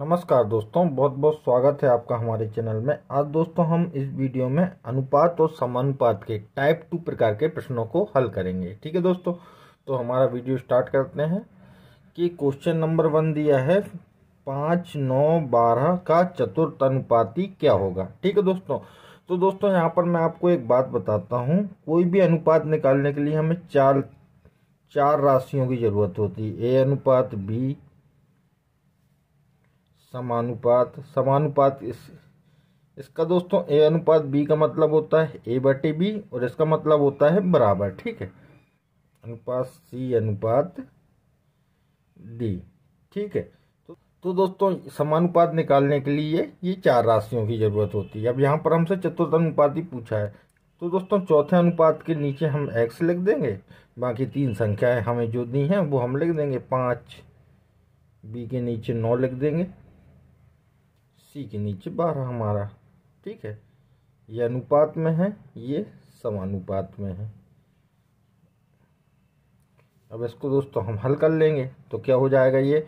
नमस्कार दोस्तों बहुत बहुत स्वागत है आपका हमारे चैनल में आज दोस्तों हम इस वीडियो में अनुपात और समानुपात के टाइप टू प्रकार के प्रश्नों को हल करेंगे ठीक है दोस्तों तो हमारा वीडियो स्टार्ट करते हैं कि क्वेश्चन नंबर वन दिया है पाँच नौ बारह का चतुर्थ अनुपाती क्या होगा ठीक है दोस्तों तो दोस्तों यहाँ पर मैं आपको एक बात बताता हूँ कोई भी अनुपात निकालने के लिए हमें चार चार राशियों की ज़रूरत होती है ए अनुपात बी समानुपात समानुपात इस इसका दोस्तों ए अनुपात बी का मतलब होता है ए बटे बी और इसका मतलब होता है बराबर ठीक है अनुपात सी अनुपात डी ठीक है तो, तो दोस्तों समानुपात निकालने के लिए ये चार राशियों की ज़रूरत होती है अब यहाँ पर हमसे चतुर्थ अनुपात ही पूछा है तो दोस्तों चौथे अनुपात के नीचे हम एक्स लिख देंगे बाकी तीन संख्याएं हमें जो दी हैं वो हम लिख देंगे पाँच बी के नीचे नौ लिख देंगे सी के नीचे बारह हमारा ठीक है ये अनुपात में है ये समानुपात में है अब इसको दोस्तों हम हल कर लेंगे तो क्या हो जाएगा ये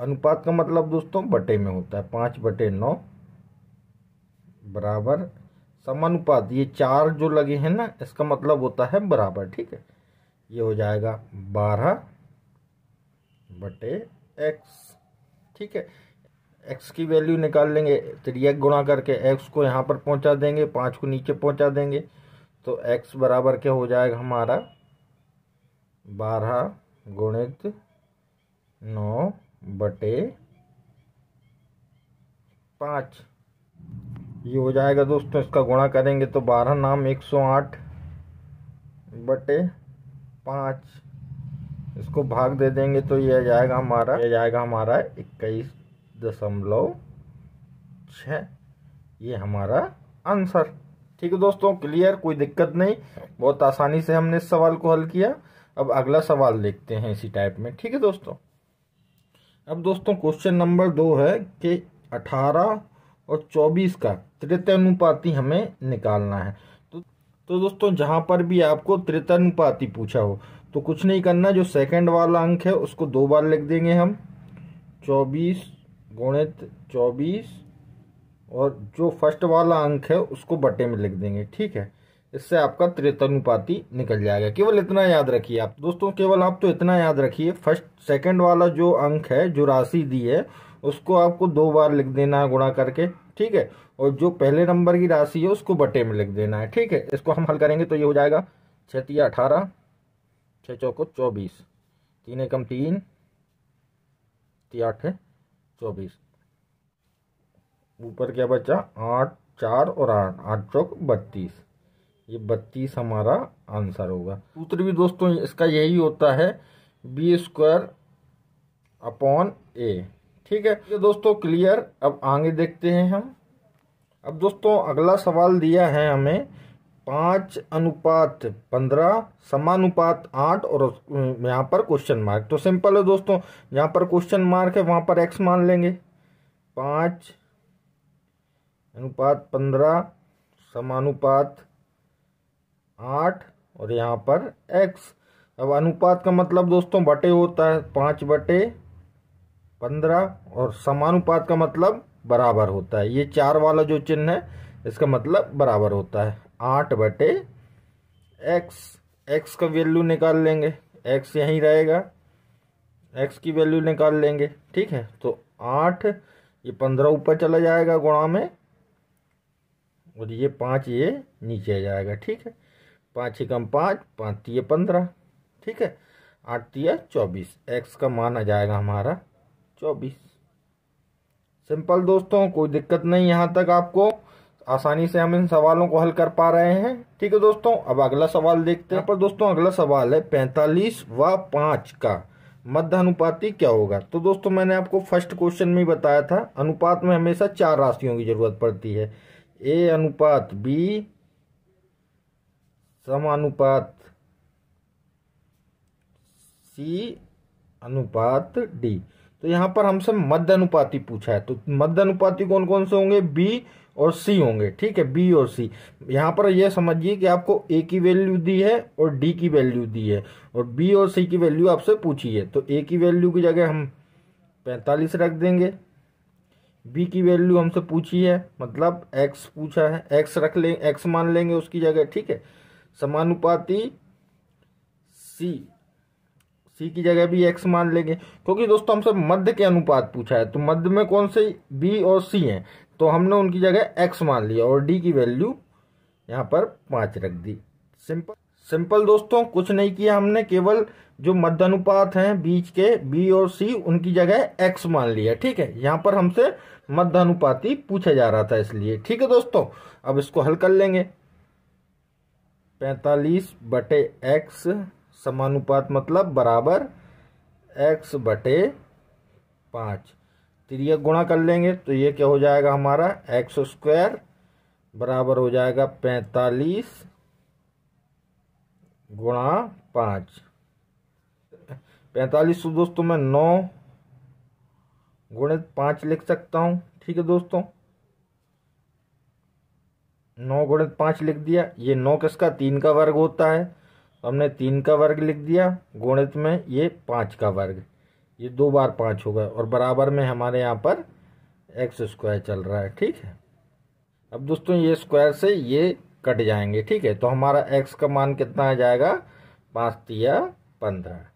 अनुपात का मतलब दोस्तों बटे में होता है पाँच बटे नौ बराबर समानुपात ये चार जो लगे हैं ना इसका मतलब होता है बराबर ठीक है ये हो जाएगा बारह बटे एक्स ठीक है एक्स की वैल्यू निकाल लेंगे त्रियक गुणा करके एक्स को यहाँ पर पहुँचा देंगे पाँच को नीचे पहुँचा देंगे तो एक्स बराबर के हो जाएगा हमारा बारह गुणित नौ बटे पाँच ये हो जाएगा दोस्तों इसका गुणा करेंगे तो बारह नाम एक सौ आठ बटे पाँच इसको भाग दे देंगे तो यह जाएगा हमारा ये जाएगा हमारा इक्कीस दशमलव छ ये हमारा आंसर ठीक है दोस्तों क्लियर कोई दिक्कत नहीं बहुत आसानी से हमने इस सवाल को हल किया अब अगला सवाल देखते हैं इसी टाइप में ठीक है दोस्तों अब दोस्तों क्वेश्चन नंबर दो है कि अठारह और चौबीस का तृतीयानुपाती हमें निकालना है तो तो दोस्तों जहां पर भी आपको तृतीयानुपाती पूछा हो तो कुछ नहीं करना जो सेकंड वाला अंक है उसको दो बार लिख देंगे हम चौबीस गुणित चौबीस और जो फर्स्ट वाला अंक है उसको बटे में लिख देंगे ठीक है इससे आपका त्रितनुपाती निकल जाएगा केवल इतना याद रखिए आप दोस्तों केवल आप तो इतना याद रखिए फर्स्ट सेकंड वाला जो अंक है जो राशि दी है उसको आपको दो बार लिख देना है गुणा करके ठीक है और जो पहले नंबर की राशि है उसको बटे में लिख देना है ठीक है इसको हम हल करेंगे तो ये हो जाएगा छतिया अठारह छः चौको चौबीस तीन एकम तीन आठ है चौबीस ऊपर क्या बचा आठ चार और आठ आठ चौक बत्तीस ये बत्तीस हमारा आंसर होगा सूत्र भी दोस्तों इसका यही होता है बी स्क्वायर अपॉन ए ठीक है ये दोस्तों क्लियर अब आगे देखते हैं हम अब दोस्तों अगला सवाल दिया है हमें पाँच अनुपात पंद्रह समानुपात आठ और यहाँ पर क्वेश्चन मार्क तो सिंपल है दोस्तों यहाँ पर क्वेश्चन मार्क है वहाँ पर एक्स मान लेंगे पाँच अनुपात पंद्रह समानुपात आठ और यहाँ पर एक्स अब अनुपात का मतलब दोस्तों बटे होता है पाँच बटे पंद्रह और समानुपात का मतलब बराबर होता है ये चार वाला जो चिन्ह है इसका मतलब बराबर होता है आठ बटे एक्स एक्स का वैल्यू निकाल लेंगे एक्स यहीं रहेगा एक्स की वैल्यू निकाल लेंगे ठीक है तो आठ ये पंद्रह ऊपर चला जाएगा गुणा में और ये पाँच ये नीचे जाएगा ठीक है पाँच कम पाँच पाँच तीय पंद्रह ठीक है आठ तीय चौबीस एक्स का मान आ जाएगा हमारा चौबीस सिंपल दोस्तों कोई दिक्कत नहीं यहाँ तक आपको आसानी से हम इन सवालों को हल कर पा रहे हैं ठीक है दोस्तों अब अगला सवाल देखते हैं पर दोस्तों अगला सवाल है पैंतालीस व पाँच का मध्य अनुपाति क्या होगा तो दोस्तों मैंने आपको फर्स्ट क्वेश्चन में बताया था अनुपात में हमेशा चार राशियों की जरूरत पड़ती है ए अनुपात बी समानुपात सी अनुपात डी तो यहाँ पर हमसे मध्य अनुपाति पूछा है तो मध्य अनुपाति कौन कौन से होंगे बी और सी होंगे ठीक है बी और सी यहाँ पर यह समझिए कि आपको ए की वैल्यू दी है और डी की वैल्यू दी है और बी और सी की वैल्यू आपसे पूछी है तो ए की वैल्यू की जगह हम पैंतालीस रख देंगे बी की वैल्यू हमसे पूछी है मतलब एक्स पूछा है एक्स रख लें एक्स मान लेंगे उसकी जगह ठीक है समानुपाती सी सी की जगह भी एक्स मान लेंगे क्योंकि दोस्तों हमसे मध्य के अनुपात पूछा है तो मध्य में कौन से बी और सी हैं तो हमने उनकी जगह एक्स मान लिया और डी की वैल्यू यहाँ पर पाँच रख दी सिंपल सिंपल दोस्तों कुछ नहीं किया हमने केवल जो मध्य अनुपात हैं बीच के बी और सी उनकी जगह एक्स मान लिया ठीक है यहाँ पर हमसे मध्य अनुपात ही पूछा जा रहा था इसलिए ठीक है दोस्तों अब इसको हल कर लेंगे पैंतालीस बटे एक्स समानुपात मतलब बराबर एक्स बटे पाँच ये गुणा कर लेंगे तो ये क्या हो जाएगा हमारा एक्स स्क्वायर बराबर हो जाएगा पैंतालीस गुणा पाँच पैंतालीस दोस्तों मैं नौ गुणित पाँच लिख सकता हूँ ठीक है दोस्तों नौ गुणित पाँच लिख दिया ये नौ किसका तीन का वर्ग होता है हमने तीन का वर्ग लिख दिया गुणित में ये पाँच का वर्ग ये दो बार पाँच हो गए और बराबर में हमारे यहाँ पर एक्स स्क्वायर चल रहा है ठीक है अब दोस्तों ये स्क्वायर से ये कट जाएंगे ठीक है तो हमारा एक्स का मान कितना आ जाएगा पाँच तिया पंद्रह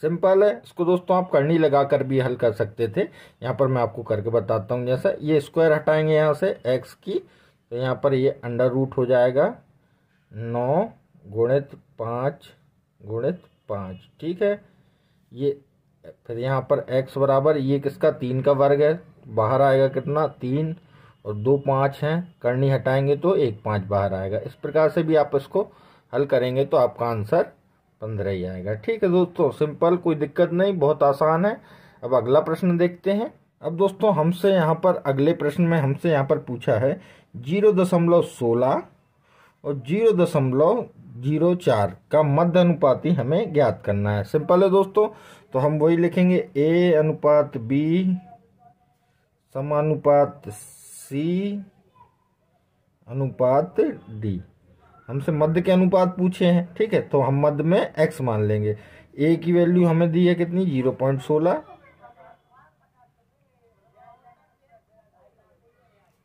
सिंपल है इसको दोस्तों आप करनी लगा कर भी हल कर सकते थे यहाँ पर मैं आपको करके बताता हूँ जैसा ये स्क्वायर हटाएंगे यहाँ से एक्स की तो यहाँ पर ये अंडर रूट हो जाएगा नौ गुणित पाँच गुणित पाँच ठीक है ये फिर यहाँ पर x बराबर ये किसका तीन का वर्ग है बाहर आएगा कितना तीन और दो पाँच हैं करनी हटाएंगे तो एक पाँच बाहर आएगा इस प्रकार से भी आप इसको हल करेंगे तो आपका आंसर पंद्रह ही आएगा ठीक है दोस्तों सिंपल कोई दिक्कत नहीं बहुत आसान है अब अगला प्रश्न देखते हैं अब दोस्तों हमसे यहाँ पर अगले प्रश्न में हमसे यहाँ पर पूछा है जीरो दशमलव सोलह और जीरो दशमलव जीरो चार का मध्य ही हमें ज्ञात करना है सिंपल है दोस्तों तो हम वही लिखेंगे ए अनुपात बी समानुपात सी अनुपात डी हमसे मध्य के अनुपात पूछे हैं ठीक है तो हम मध्य में एक्स मान लेंगे ए की वैल्यू हमें दी है कितनी जीरो पॉइंट सोलह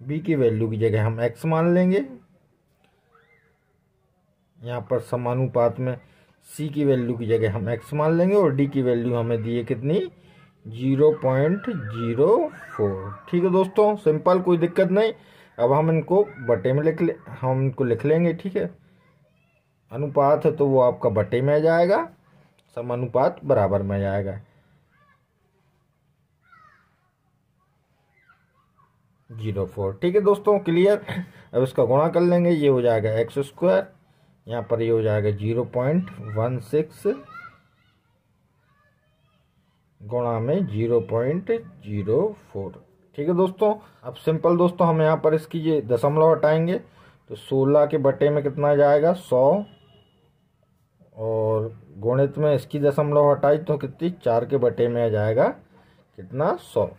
बी की वैल्यू की जगह हम एक्स मान लेंगे यहाँ पर समानुपात में सी की वैल्यू की जगह हम एक्स मान लेंगे और डी की वैल्यू हमें दी है कितनी जीरो पॉइंट जीरो फोर ठीक है दोस्तों सिंपल कोई दिक्कत नहीं अब हम इनको बटे में लिख ले हम इनको लिख लेंगे ठीक है अनुपात है तो वो आपका बटे में आ जाएगा समानुपात बराबर में आ जाएगा जीरो फोर ठीक है दोस्तों क्लियर अब इसका गुणा कर लेंगे ये हो जाएगा एक्स स्क्वायर यहाँ पर ये हो जाएगा जीरो पॉइंट वन सिक्स गुणा में जीरो पॉइंट जीरो फोर ठीक है दोस्तों अब सिंपल दोस्तों हम यहाँ पर इसकी ये दशमलव हटाएंगे तो सोलह के बटे में कितना जाएगा सौ और गणित में इसकी दशमलव हटाई तो कितनी चार के बटे में आ जाएगा कितना सौ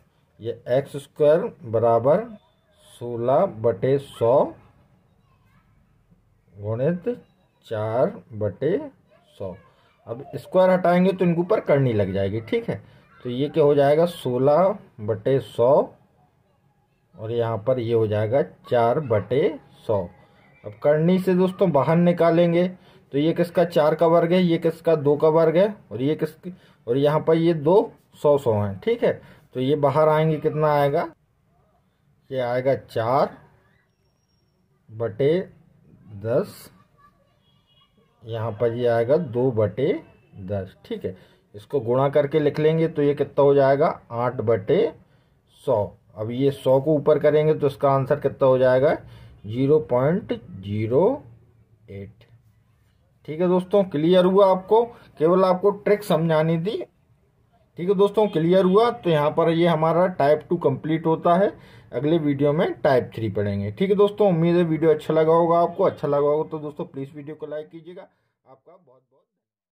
ये एक्स स्क्वायर बराबर सोलह बटे सौ गुणित चार बटे सौ अब स्क्वायर हटाएंगे तो इनके ऊपर करनी लग जाएगी ठीक है तो ये क्या हो जाएगा सोलह बटे सौ और यहाँ पर ये हो जाएगा चार बटे सौ अब करनी से दोस्तों बाहर निकालेंगे तो ये किसका चार का वर्ग है ये किसका दो का वर्ग है और ये किस और यहाँ पर ये दो सौ सौ हैं ठीक है तो ये बाहर आएंगे कितना आएगा ये आएगा चार बटे दस यहाँ पर ये आएगा दो बटे दस ठीक है इसको गुणा करके लिख लेंगे तो ये कितना हो जाएगा आठ बटे सौ अब ये सौ को ऊपर करेंगे तो इसका आंसर कितना हो जाएगा जीरो पॉइंट जीरो एट ठीक है दोस्तों क्लियर हुआ आपको केवल आपको ट्रिक समझानी थी ठीक है दोस्तों क्लियर हुआ तो यहाँ पर ये हमारा टाइप टू कंप्लीट होता है अगले वीडियो में टाइप थ्री पढ़ेंगे ठीक है दोस्तों उम्मीद है वीडियो अच्छा लगा होगा आपको अच्छा लगा होगा तो दोस्तों प्लीज़ वीडियो को लाइक कीजिएगा आपका बहुत बहुत